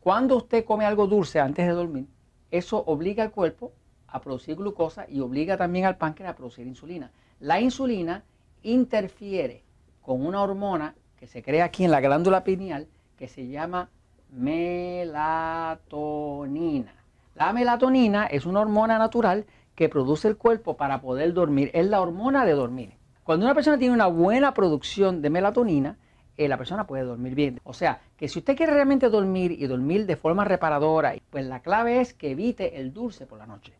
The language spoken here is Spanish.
Cuando usted come algo dulce antes de dormir, eso obliga al cuerpo a producir glucosa y obliga también al páncreas a producir insulina. La insulina interfiere con una hormona que se crea aquí en la glándula pineal que se llama melatonina. La melatonina es una hormona natural que produce el cuerpo para poder dormir. Es la hormona de dormir. Cuando una persona tiene una buena producción de melatonina, eh, la persona puede dormir bien. O sea, que si usted quiere realmente dormir y dormir de forma reparadora, pues la clave es que evite el dulce por la noche.